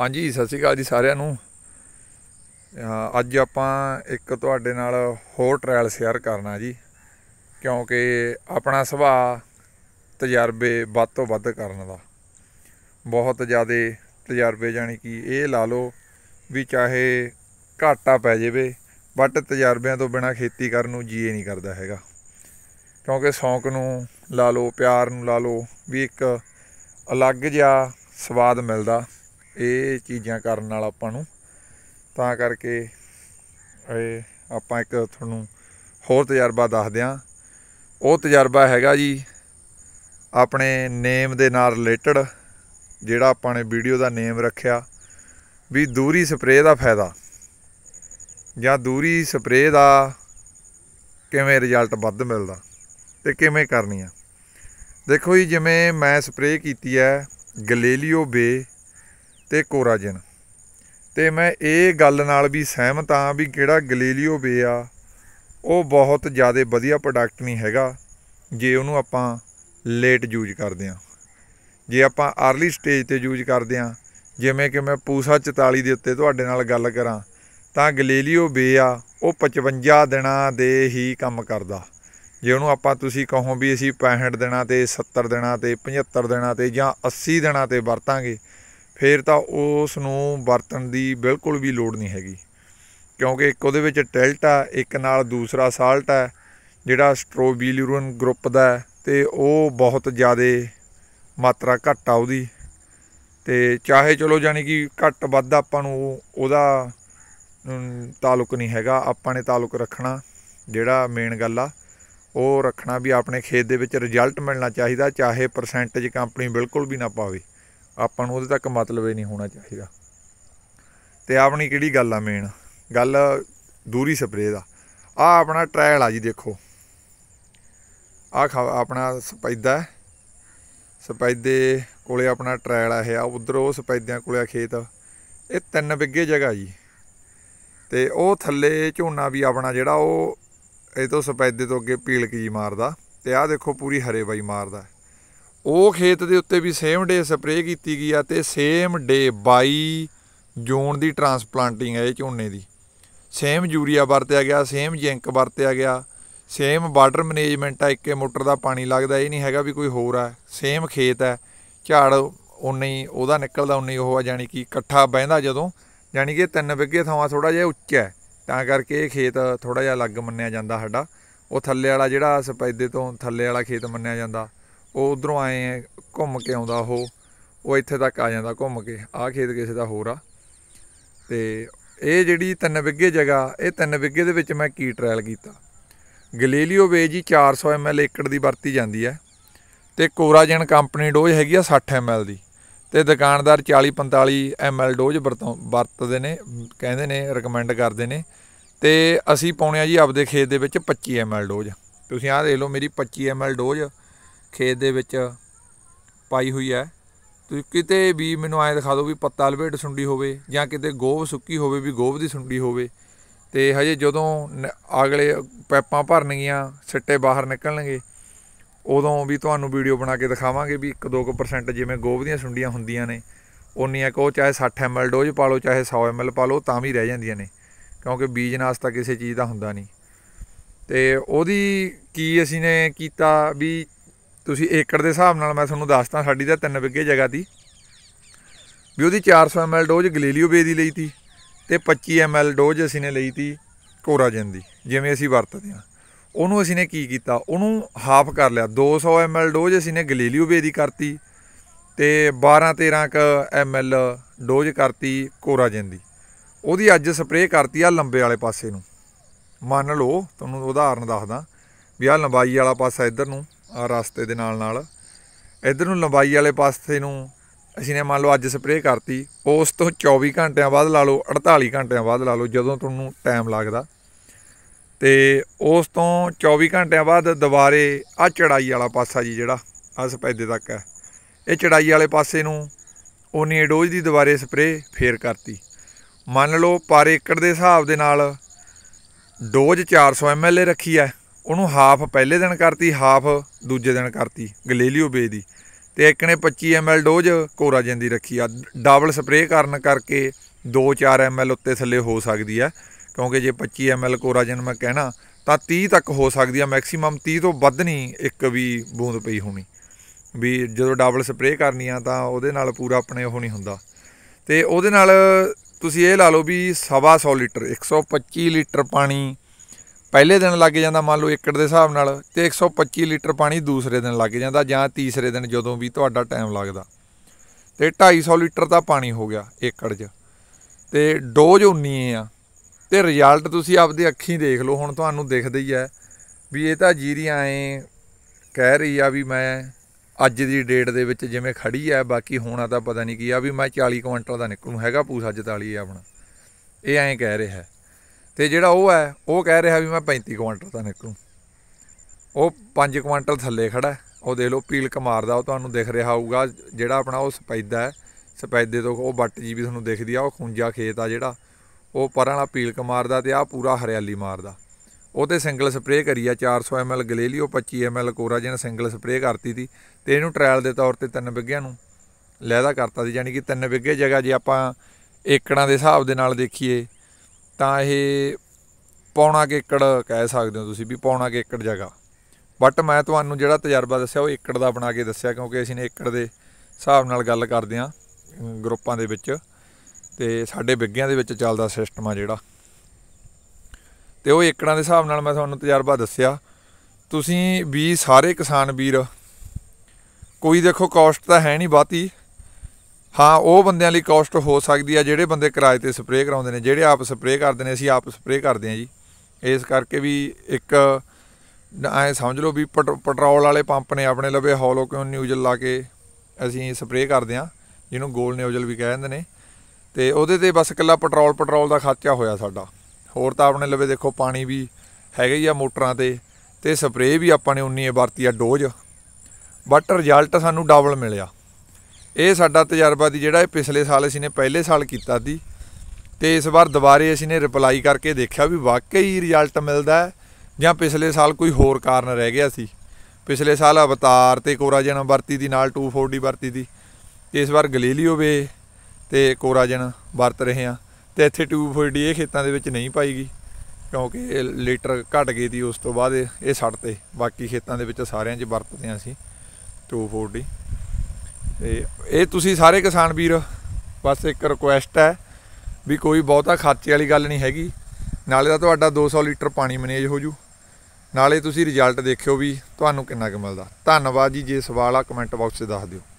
ਹਾਂਜੀ ਸਤਿ ਸ਼੍ਰੀ ਅਕਾਲ ਜੀ ਸਾਰਿਆਂ ਨੂੰ ਅੱਜ ਆਪਾਂ ਇੱਕ ਤੁਹਾਡੇ ਨਾਲ ਹੋਰ ਟ੍ਰਾਇਲ ਸ਼ੇਅਰ ਕਰਨਾ ਜੀ ਕਿਉਂਕਿ ਆਪਣਾ ਸੁਭਾਅ ਤਜਰਬੇ ਵੱਧ ਤੋਂ ਵੱਧ ਕਰਨ ਦਾ ਬਹੁਤ ਜ਼ਿਆਦਾ ਤਜਰਬੇ ਜਾਨੀ ਕਿ ਇਹ ਲਾ ਲਓ ਵੀ ਚਾਹੇ ਘਾਟਾ ਪੈ ਜਾਵੇ ਬਟ ਤਜਰਬਿਆਂ ਤੋਂ ਬਿਨਾ ਖੇਤੀ ਕਰਨ ਨੂੰ ਜੀਏ ਨਹੀਂ ਕਰਦਾ ਹੈਗਾ ਕਿਉਂਕਿ ਸ਼ੌਂਕ ਨੂੰ ਲਾ ਲਓ ਪਿਆਰ ਨੂੰ ਲਾ ਲਓ ਵੀ ਇੱਕ ਅਲੱਗ ਜਿਹਾ ਸਵਾਦ ਮਿਲਦਾ ਇਹ ਚੀਜ਼ਾਂ ਕਰਨ ਨਾਲ ਆਪਾਂ ਨੂੰ ਤਾਂ ਕਰਕੇ ਇਹ ਆਪਾਂ ਇੱਕ ਤੁਹਾਨੂੰ ਹੋਰ ਤਜਰਬਾ ਦੱਸਦੇ ਆ ਉਹ ਤਜਰਬਾ ਹੈਗਾ ਜੀ ਆਪਣੇ ਨੇਮ ਦੇ ਨਾਲ ਰਿਲੇਟਡ ਜਿਹੜਾ ਆਪਾਂ ਨੇ ਵੀਡੀਓ ਦਾ ਨੇਮ ਰੱਖਿਆ ਵੀ ਦੂਰੀ ਸਪਰੇਅ ਦਾ ਫਾਇਦਾ ਜਾਂ ਦੂਰੀ ਸਪਰੇਅ ਦਾ ਕਿਵੇਂ ਰਿਜ਼ਲਟ ਵੱਧ ਮਿਲਦਾ ਤੇ ਕਿਵੇਂ ਕਰਨੀ ਆ ਦੇਖੋ ਜੀ ਜਿਵੇਂ ਮੈਂ ਸਪਰੇਅ ਕੀਤੀ ਹੈ ਗਲੇਲੀਓ ਬੇ ਤੇ ਕੋਰਾਜਨ ਤੇ ਮੈਂ ਇਹ ਗੱਲ ਨਾਲ ਵੀ ਸਹਿਮਤ ਹਾਂ ਵੀ ਕਿਹੜਾ ਗਲੀਲੀਓ ਬੇ ਆ ਉਹ ਬਹੁਤ ਜ਼ਿਆਦਾ ਵਧੀਆ ਪ੍ਰੋਡਕਟ ਨਹੀਂ ਹੈਗਾ ਜੇ ਉਹਨੂੰ ਆਪਾਂ ਲੇਟ ਯੂਜ਼ ਕਰਦੇ ਆ ਜੇ ਆਪਾਂ अर्ਲੀ ਸਟੇਜ ਤੇ ਯੂਜ਼ ਕਰਦੇ ਆ ਜਿਵੇਂ ਕਿ ਮੈਂ ਪੂਸਾ 44 ਦੇ ਉੱਤੇ ਤੁਹਾਡੇ ਨਾਲ ਗੱਲ ਕਰਾਂ ਤਾਂ ਗਲੀਲੀਓ ਬੇ ਆ ਉਹ 55 ਦਿਨਾਂ ਦੇ ਹੀ ਕੰਮ ਕਰਦਾ ਜੇ ਉਹਨੂੰ ਆਪਾਂ ਤੁਸੀਂ ਕਹੋ ਵੀ ਅਸੀਂ 65 ਦਿਨਾਂ ਤੇ 70 ਦਿਨਾਂ ਤੇ 75 ਦਿਨਾਂ ਤੇ ਜਾਂ 80 ਦਿਨਾਂ ਤੇ ਵਰਤਾਂਗੇ ਫੇਰ ਤਾਂ ਉਸ ਨੂੰ ਵਰਤਣ ਦੀ ਬਿਲਕੁਲ ਵੀ ਲੋੜ ਨਹੀਂ ਹੈਗੀ ਕਿਉਂਕਿ ਇੱਕ ਉਹਦੇ ਵਿੱਚ ਟਿਲਟ ਆ ਇੱਕ ਨਾਲ ਦੂਸਰਾ ਸਾਲਟ ਆ ਜਿਹੜਾ ਸਟ੍ਰੋਬਿਲੂਰਨ ਗਰੁੱਪ ਦਾ ਤੇ ਉਹ ਬਹੁਤ ਜ਼ਿਆਦਾ ਮਾਤਰਾ ਘੱਟ ਆ ਉਹਦੀ ਤੇ ਚਾਹੇ ਚਲੋ ਜਾਨੀ ਕਿ ਘੱਟ ਵੱਧ ਆਪਾਂ ਨੂੰ ਉਹਦਾ ਤਾਲੁਕ ਨਹੀਂ ਹੈਗਾ ਆਪਾਂ ਨੇ ਤਾਲੁਕ ਰੱਖਣਾ ਜਿਹੜਾ ਮੇਨ ਗੱਲ ਆ ਉਹ ਰੱਖਣਾ ਵੀ ਆਪਣੇ ਖੇਤ ਦੇ ਵਿੱਚ ਰਿਜ਼ਲਟ ਮਿਲਣਾ ਚਾਹੀਦਾ ਚਾਹੇ ਪਰਸੈਂਟੇਜ ਕੰਪਨੀ ਬਿਲਕੁਲ ਵੀ ਨਾ ਪਾਵੇ ਆਪਾਂ ਨੂੰ ਉਹਦੇ ਤੱਕ ਮਤਲਬ ਹੀ ਨਹੀਂ ਹੋਣਾ ਚਾਹੀਦਾ ਤੇ ਆਪਣੀ ਕਿਹੜੀ ਗੱਲ ਆ ਮੇਨ ਗੱਲ ਦੂਰੀ ਸਪਰੇਅ ਦਾ ਆ ਆਪਣਾ ਟ੍ਰਾਇਲ ਆ ਜੀ ਦੇਖੋ ਆ ਆਪਣਾ ਸਪੈਦਾ ਸਪੈਦੇ ਕੋਲੇ ਆਪਣਾ ਟ੍ਰਾਇਲ ਆ ਇਹ ਆ ਉਧਰ ਉਹ ਸਪੈਦਿਆਂ ਕੋਲੇ ਆ ਖੇਤ ਇਹ ਤਿੰਨ ਵਿੱਗੇ ਜਗ੍ਹਾ ਜੀ ਤੇ ਉਹ ਥੱਲੇ ਝੋਨਾ ਵੀ ਆਪਣਾ ਜਿਹੜਾ ਉਹ ਇਹ ਤੋਂ ਸਪੈਦੇ ਤੋਂ ਅੱਗੇ ਪੀਲਕ ਜੀ ਮਾਰਦਾ ਤੇ ਆਹ ਦੇਖੋ ਪੂਰੀ ਹਰੇ ਬਾਈ ਮਾਰਦਾ ਉਹ ਖੇਤ ਦੇ ਉੱਤੇ ਵੀ ਸੇਮ ਡੇ ਸਪਰੇਅ ਕੀਤੀ ਗਈ ਆ ਤੇ ਸੇਮ ਡੇ 22 ਜੂਨ ਦੀ ਟਰਾਂਸਪਲਾਂਟਿੰਗ ਹੈ ਇਹ ਝੋਨੇ ਦੀ ਸੇਮ ਯੂਰੀਆ ਵਰਤਿਆ ਗਿਆ ਸੇਮ ਜਿੰਕ ਵਰਤਿਆ ਗਿਆ ਸੇਮ ਵਾਟਰ ਮੈਨੇਜਮੈਂਟ ਆ ਇੱਕੇ ਮੋਟਰ ਦਾ ਪਾਣੀ ਲੱਗਦਾ ਇਹ ਨਹੀਂ ਹੈਗਾ ਵੀ ਕੋਈ ਹੋਰ ਆ ਸੇਮ ਖੇਤ ਹੈ ਝਾੜ ਉਨੇ ਹੀ ਉਹਦਾ ਨਿਕਲਦਾ ਉਨੇ ਹੀ ਉਹ ਆ ਜਾਨੀ ਕਿ ਇਕੱਠਾ ਬਹਿੰਦਾ ਜਦੋਂ ਜਾਨੀ ਕਿ ਤਿੰਨ ਵਿੱਗੇ ਥਾਂ ਥੋੜਾ ਜਿਹਾ ਉੱਚਾ ਹੈ ਤਾਂ ਕਰਕੇ ਇਹ ਖੇਤ ਥੋੜਾ ਜਿਹਾ ਅਲੱਗ ਮੰਨਿਆ ਜਾਂਦਾ ਸਾਡਾ ਉਹ ਥੱਲੇ ਵਾਲਾ ਜਿਹੜਾ ਸਪੈਦੇ ਤੋਂ ਥੱਲੇ ਵਾਲਾ ਖੇਤ ਮੰਨਿਆ ਜਾਂਦਾ ਉਹ ਉਧਰੋਂ ਆਏ ਘੁੰਮ ਕੇ ਆਉਂਦਾ ਉਹ ਉਹ ਇੱਥੇ ਤੱਕ ਆ ਜਾਂਦਾ ਘੁੰਮ ਕੇ ਆਹ ਖੇਤ ਕਿਸੇ ਦਾ ਹੋਰ ਆ ਤੇ ਇਹ ਜਿਹੜੀ 3 ਵਿੱਗੇ ਜਗ੍ਹਾ ਇਹ 3 ਵਿੱਗੇ ਦੇ ਵਿੱਚ ਮੈਂ ਕੀ ਟ੍ਰਾਇਲ ਕੀਤਾ ਗਲੇਲੀਓ ਵੇਜ ਜੀ 400 ml ਏਕੜ ਦੀ ਵਰਤੀ ਜਾਂਦੀ ਹੈ ਤੇ ਕੋਰਾਜਨ ਕੰਪਨੀ ਡੋਜ਼ ਹੈਗੀ ਆ 60 ml ਦੀ ਤੇ ਦੁਕਾਨਦਾਰ 40 45 ml ਡੋਜ਼ ਵਰਤਦੇ ਨੇ ਕਹਿੰਦੇ ਨੇ ਰეკਮੈਂਡ ਕਰਦੇ ਨੇ ਤੇ ਅਸੀਂ ਪਾਉਣੇ ਆ ਜੀ ਆਪਦੇ ਖੇਤ ਦੇ ਵਿੱਚ 25 ml ਡੋਜ਼ ਤੁਸੀਂ ਆਹ ਦੇਖ ਲਓ ਮੇਰੀ 25 ml ਡੋਜ਼ ਖੇਤ ਦੇ ਵਿੱਚ ਪਾਈ ਹੋਈ ਹੈ ਤੁਸੀਂ ਕਿਤੇ ਵੀ ਮੈਨੂੰ ਐਂ ਦਿਖਾ ਦਿਓ ਵੀ ਪੱਤਾ ਲਪੇਟ ਸੁੰਡੀ ਹੋਵੇ ਜਾਂ ਕਿਤੇ ਗੋਭ ਸੁੱਕੀ ਹੋਵੇ ਵੀ ਗੋਭ ਦੀ ਸੁੰਡੀ ਹੋਵੇ ਤੇ ਹਜੇ ਜਦੋਂ ਅਗਲੇ ਪੈਪਾਂ ਭਰਨਗੀਆਂ ਸਿੱਟੇ ਬਾਹਰ ਨਿਕਲਣਗੇ ਉਦੋਂ ਵੀ ਤੁਹਾਨੂੰ ਵੀਡੀਓ ਬਣਾ ਕੇ ਦਿਖਾਵਾਂਗੇ ਵੀ 1-2% ਜਿਵੇਂ ਗੋਭ ਦੀਆਂ ਸੁੰਡੀਆਂ ਹੁੰਦੀਆਂ ਨੇ ਉਨੀਆਂ ਕੋ ਚਾਹੇ 60 ml ਡੋਜ਼ ਪਾ ਲਓ ਚਾਹੇ 100 ml ਪਾ ਲਓ ਤਾਂ ਵੀ ਰਹਿ ਜਾਂਦੀਆਂ ਨੇ ਕਿਉਂਕਿ ਬੀਜ ਨਾਸ ਤਾਂ ਕਿਸੇ ਚੀਜ਼ ਦਾ ਹੁੰਦਾ ਨਹੀਂ ਤੇ ਉਹਦੀ ਕੀ ਅਸੀਂ ਨੇ ਕੀਤਾ ਵੀ ਤੁਸੀਂ ਏਕੜ ਦੇ ਹਿਸਾਬ ਨਾਲ ਮੈਂ ਤੁਹਾਨੂੰ ਦੱਸਦਾ ਸਾਡੀ ਦਾ 3 ਵਿੱਗੇ ਜਗ੍ਹਾ ਦੀ ਵੀ ਉਹਦੀ 400 ਐਮਐਲ ਡੋਜ਼ ਗਲੀਲੀਓ ਬੇ ਦੀ ਲਈ ਤੀ ਤੇ 25 ਐਮਐਲ ਡੋਜ਼ ਅਸੀਂ ਨੇ ਲਈ ਤੀ ਕੋਰਾਜਨ ਦੀ ਜਿਵੇਂ ਅਸੀਂ ਵਰਤਦੇ ਹਾਂ ਉਹਨੂੰ ਅਸੀਂ ਨੇ ਕੀ ਕੀਤਾ ਉਹਨੂੰ ਹਾਫ ਕਰ ਲਿਆ 200 ਐਮਐਲ ਡੋਜ਼ ਅਸੀਂ ਨੇ ਗਲੀਲੀਓ ਬੇ ਦੀ ਕਰਤੀ ਤੇ 12 13 ਕ ਐਮਐਲ ਡੋਜ਼ ਕਰਤੀ ਕੋਰਾਜਨ ਦੀ ਉਹਦੀ ਅੱਜ ਸਪਰੇਅ ਕਰਤੀ ਆ ਲੰਬੇ ਵਾਲੇ ਪਾਸੇ ਨੂੰ ਮੰਨ ਲਓ ਤੁਹਾਨੂੰ ਉਦਾਹਰਨ ਦੱਸਦਾ ਵੀ ਆ ਲੰਬਾਈ ਵਾਲਾ ਪਾਸਾ ਇੱਧਰ ਨੂੰ ਆ ਰਸਤੇ ਦੇ ਨਾਲ ਨਾਲ ਇਧਰ ਨੂੰ ਲੰਬਾਈ ਵਾਲੇ ਪਾਸੇ ਨੂੰ ਅਸੀਂ ਨੇ ਮੰਨ ਲਓ ਅੱਜ ਸਪਰੇਅ ਕਰਤੀ ਉਸ ਤੋਂ 24 ਘੰਟਿਆਂ ਬਾਅਦ ਲਾ ਲਓ 48 ਘੰਟਿਆਂ ਬਾਅਦ ਲਾ ਲਓ ਜਦੋਂ ਤੁਹਾਨੂੰ ਟਾਈਮ ਲੱਗਦਾ ਤੇ ਉਸ ਤੋਂ 24 ਘੰਟਿਆਂ ਬਾਅਦ ਦੁਬਾਰੇ ਆ ਚੜਾਈ ਵਾਲਾ ਪਾਸਾ ਜੀ ਜਿਹੜਾ ਆ ਸਪੈਦੇ ਤੱਕ ਹੈ ਇਹ ਚੜਾਈ ਵਾਲੇ ਪਾਸੇ ਨੂੰ ਉਨੀ ਡੋਜ਼ ਦੀ ਦੁਬਾਰੇ ਸਪਰੇਅ ਫੇਰ ਕਰਤੀ ਮੰਨ ਲਓ ਪਰ ਏਕੜ ਦੇ ਹਿਸਾਬ ਦੇ ਨਾਲ ਡੋਜ਼ 400 ਐਮਐਲ ਰੱਖੀ ਹੈ ਉਹਨੂੰ ਹਾਫ ਪਹਿਲੇ ਦਿਨ ਕਰਤੀ ਹਾਫ ਦੂਜੇ ਦਿਨ ਕਰਤੀ ਗਲੇਲੀਓ ਬੇ ਦੀ ਤੇ ਇੱਕ ਨੇ 25 ਐਮਐਲ ਡੋਜ਼ ਕੋਰਾਜਨ ਦੀ ਰੱਖੀ ਆ ਡਬਲ ਸਪਰੇਅ ਕਰਨ ਕਰਕੇ 2-4 ਐਮਐਲ ਉੱਤੇ ਥੱਲੇ ਹੋ ਸਕਦੀ ਆ ਕਿਉਂਕਿ ਜੇ 25 ml ਕੋਰਾਜਨ ਮੈਂ ਕਹਿਣਾ ਤਾਂ 30 ਤੱਕ ਹੋ ਸਕਦੀ ਆ ਮੈਕਸਿਮਮ 30 ਤੋਂ ਵੱਧ ਨਹੀਂ ਇੱਕ ਵੀ ਬੂੰਦ ਪਈ ਹੋਣੀ ਵੀ ਜਦੋਂ ਡਬਲ ਸਪਰੇਅ ਕਰਨੀ ਆ ਤਾਂ ਉਹਦੇ ਨਾਲ ਪੂਰਾ ਆਪਣੇ ਉਹ ਨਹੀਂ ਹੁੰਦਾ ਤੇ ਉਹਦੇ ਨਾਲ ਤੁਸੀਂ ਇਹ ਲਾ ਲਓ ਵੀ 100 ਲੀਟਰ 125 ਲੀਟਰ ਪਾਣੀ ਪਹਿਲੇ ਦਿਨ ਲੱਗ ਜਾਂਦਾ ਮੰਨ ਲਓ ਏਕੜ ਦੇ ਹਿਸਾਬ ਨਾਲ ਤੇ 125 ਲੀਟਰ ਪਾਣੀ ਦੂਸਰੇ ਦਿਨ ਲੱਗ ਜਾਂਦਾ ਜਾਂ ਤੀਸਰੇ ਦਿਨ ਜਦੋਂ ਵੀ ਤੁਹਾਡਾ ਟਾਈਮ ਲੱਗਦਾ ਤੇ 250 ਲੀਟਰ ਦਾ ਪਾਣੀ ਹੋ ਗਿਆ ਏਕੜ 'ਚ ਤੇ ਡੋਜ਼ 19 ਆ ਤੇ ਰਿਜ਼ਲਟ ਤੁਸੀਂ ਆਪਦੇ ਅੱਖੀਂ ਦੇਖ ਲਓ ਹੁਣ ਤੁਹਾਨੂੰ ਦਿਖਦਾ ਹੀ ਹੈ ਵੀ ਇਹ ਤਾਂ ਜੀਰੀ ਐ ਕਹਿ ਰਹੀ ਆ ਵੀ ਮੈਂ ਅੱਜ ਦੀ ਡੇਟ ਦੇ ਵਿੱਚ ਜਿਵੇਂ ਖੜੀ ਆ ਬਾਕੀ ਹੋਣਾ ਤਾਂ ਪਤਾ ਨਹੀਂ ਕੀ ਆ ਵੀ ਮੈਂ 40 ਕੁਇੰਟਲ ਦਾ ਨਿਕਲੂ ਹੈਗਾ ਪੂਸਾ 44 ਆਪਣਾ ਇਹ ਐਂ ਕਹਿ ਰਿਹਾ ਹੈ ਤੇ ਜਿਹੜਾ ਉਹ ਹੈ ਉਹ ਕਹਿ ਰਿਹਾ ਵੀ ਮੈਂ 35 ਕੁਇੰਟਲ ਤਾਂ ਨਿਕਲੂ ਉਹ 5 ਕੁਇੰਟਲ ਥੱਲੇ ਖੜਾ ਉਹ ਦੇਖ ਲਓ ਕੁਮਾਰ ਦਾ ਉਹ ਤੁਹਾਨੂੰ ਦਿਖ ਰਿਹਾ ਹੋਊਗਾ ਜਿਹੜਾ ਆਪਣਾ ਉਹ ਸਪੈਦਾ ਹੈ ਸਪੈਦੇ ਤੋਂ ਉਹ ਬੱਟ ਜੀ ਵੀ ਤੁਹਾਨੂੰ ਦਿਖਦੀ ਆ ਉਹ ਖੁੰਜਾ ਖੇਤ ਆ ਜਿਹੜਾ ਉਹ ਪਰਾਂ ਵਾਲਾ ਕੁਮਾਰ ਦਾ ਤੇ ਆ ਪੂਰਾ ਹਰਿਆਲੀ ਮਾਰਦਾ ਉਹ ਤੇ ਸਿੰਗਲ ਸਪਰੇਅ ਕਰੀ ਆ 400 ml Galileo 25 ml Coragen single spray ਕਰਤੀ ਸੀ ਤੇ ਇਹਨੂੰ ਟ੍ਰਾਇਲ ਦੇ ਤੌਰ ਤੇ ਤਿੰਨ ਵਿਗਿਆਂ ਨੂੰ ਲੈਦਾ ਕਰਤਾ ਸੀ ਯਾਨੀ ਕਿ ਤਿੰਨ ਵਿਗੇ ਜਗ੍ਹਾ ਜੇ ਆਪਾਂ ਏਕੜਾਂ ਦੇ ਹਿਸਾਬ ਦੇ ਨਾਲ ਦੇਖੀਏ ਤਾਂ ਇਹ ਪੌਣਾ ਏਕੜ ਕਹਿ ਸਕਦੇ ਹੋ ਤੁਸੀਂ ਵੀ ਪੌਣਾ ਏਕੜ ਜਗ੍ਹਾ ਬਟ ਮੈਂ ਤੁਹਾਨੂੰ ਜਿਹੜਾ ਤਜਰਬਾ ਦੱਸਿਆ ਉਹ ਏਕੜ ਦਾ ਬਣਾ ਕੇ ਦੱਸਿਆ ਕਿਉਂਕਿ ਅਸੀਂ ਨੇ ਏਕੜ ਦੇ ਹਿਸਾਬ ਨਾਲ ਗੱਲ ਕਰਦੇ ਆ ਗਰੁੱਪਾਂ ਦੇ ਵਿੱਚ ਤੇ ਸਾਡੇ ਬਿੱਗਿਆਂ ਦੇ ਵਿੱਚ ਚੱਲਦਾ ਸਿਸਟਮ ਆ ਜਿਹੜਾ ਤੇ ਉਹ ਏਕੜਾਂ ਦੇ ਹਿਸਾਬ ਨਾਲ ਮੈਂ ਤੁਹਾਨੂੰ ਤਜਰਬਾ ਦੱਸਿਆ ਤੁਸੀਂ ਵੀ ਸਾਰੇ ਕਿਸਾਨ ਵੀਰ ਕੋਈ ਦੇਖੋ ਕਾਸਟ ਤਾਂ ਹੈ ਨਹੀਂ ਬਾਤੀ ਹਾਂ ਉਹ ਬੰਦਿਆਂ ਲਈ ਕਾਸਟ ਹੋ ਸਕਦੀ ਆ ਜਿਹੜੇ ਬੰਦੇ ਕਿਰਾਏ ਤੇ ਸਪਰੇਅ ਕਰਾਉਂਦੇ ਨੇ ਜਿਹੜੇ ਆਪ ਸਪਰੇਅ ਕਰਦੇ ਨੇ ਅਸੀਂ ਆਪ ਸਪਰੇਅ ਕਰਦੇ ਆ ਜੀ ਇਸ ਕਰਕੇ ਵੀ ਇੱਕ ਐ ਸਮਝ ਲਓ ਵੀ ਪੈਟਰੋਲ ਵਾਲੇ ਪੰਪ ਨੇ ਆਪਣੇ ਲਵੇ ਹੌਲੋਕਿਉਨ ਨਿਊਜ਼ਲ ਲਾ ਕੇ ਅਸੀਂ ਸਪਰੇਅ ਕਰਦੇ ਆ ਜਿਹਨੂੰ ਗੋਲ ਨਿਊਜ਼ਲ ਵੀ ਕਹਿੰਦੇ ਨੇ ਤੇ ਉਹਦੇ ਤੇ ਬਸ ਇਕੱਲਾ ਪੈਟਰੋਲ ਪੈਟਰੋਲ ਦਾ ਖਰਚਾ ਹੋਇਆ ਸਾਡਾ ਹੋਰ ਤਾਂ ਆਪਣੇ ਲਵੇ ਦੇਖੋ ਪਾਣੀ ਵੀ ਹੈਗਾ ਹੀ ਆ ਮੋਟਰਾਂ ਤੇ ਤੇ ਸਪਰੇਅ ਵੀ ਆਪਾਂ ਨੇ 19 ਵਰਤੀ ਆ ਡੋਜ਼ ਬਟ ਰਿਜ਼ਲਟ ਸਾਨੂੰ ਡਬਲ ਮਿਲਿਆ ਇਹ ਸਾਡਾ ਤਜਰਬਾ ਦੀ ਜਿਹੜਾ ਇਹ ਪਿਛਲੇ ਸਾਲ ਅਸੀਂ ਨੇ ਪਹਿਲੇ ਸਾਲ ਕੀਤਾ ਸੀ ਤੇ ਇਸ ਵਾਰ ਦੁਬਾਰੇ ਅਸੀਂ ਨੇ ਰਿਪਲਾਈ ਕਰਕੇ ਦੇਖਿਆ ਵੀ ਵਾਕਈ ਰਿਜ਼ਲਟ ਮਿਲਦਾ ਹੈ ਜਾਂ ਪਿਛਲੇ ਸਾਲ ਕੋਈ ਹੋਰ ਕਾਰਨ ਰਹਿ ਗਿਆ ਸੀ ਪਿਛਲੇ ਸਾਲ ਅਵਤਾਰ ਤੇ ਕੋਰਾਜਨ ਵਰਤੀ ਦੀ ਨਾਲ 240 ਵਰਤੀ ਦੀ ਇਸ ਵਾਰ ਗਲੀਲੀਓ ਵੇ ਤੇ ਕੋਰਾਜਨ ਵਰਤ ਰਹੇ ਆ ਤੇ ਇੱਥੇ 240 ਇਹ ਖੇਤਾਂ ਦੇ ਵਿੱਚ ਨਹੀਂ ਪਾਈਗੀ ਕਿਉਂਕਿ ਲੀਟਰ ਘਟ ਗਈ ਦੀ ਉਸ ਤੋਂ ਬਾਅਦ ਇਹ ਛੱਡਤੇ ਬਾਕੀ ਖੇਤਾਂ ਦੇ ਵਿੱਚ ਸਾਰਿਆਂ 'ਚ ਵਰਤਦੇ ਆ ਅਸੀਂ 240 ਤੇ ਇਹ ਤੁਸੀਂ ਸਾਰੇ ਕਿਸਾਨ ਵੀਰ ਬਸ ਇੱਕ ਰਿਕੁਐਸਟ ਹੈ ਵੀ ਕੋਈ ਬਹੁਤਾ ਖਰਚੇ ਵਾਲੀ ਗੱਲ ਨਹੀਂ ਹੈਗੀ ਨਾਲੇ ਦਾ ਤੁਹਾਡਾ 200 ਲੀਟਰ ਪਾਣੀ ਮੈਨੇਜ ਹੋ ਜੂ ਨਾਲੇ ਤੁਸੀਂ ਰਿਜ਼ਲਟ ਦੇਖਿਓ ਵੀ ਤੁਹਾਨੂੰ ਕਿੰਨਾ ਕੁ ਮਿਲਦਾ ਧੰਨਵਾਦ ਜੀ ਜੇ ਸਵਾਲ ਆ ਕਮੈਂਟ ਬਾਕਸ 'ਚ ਦੱਸ ਦਿਓ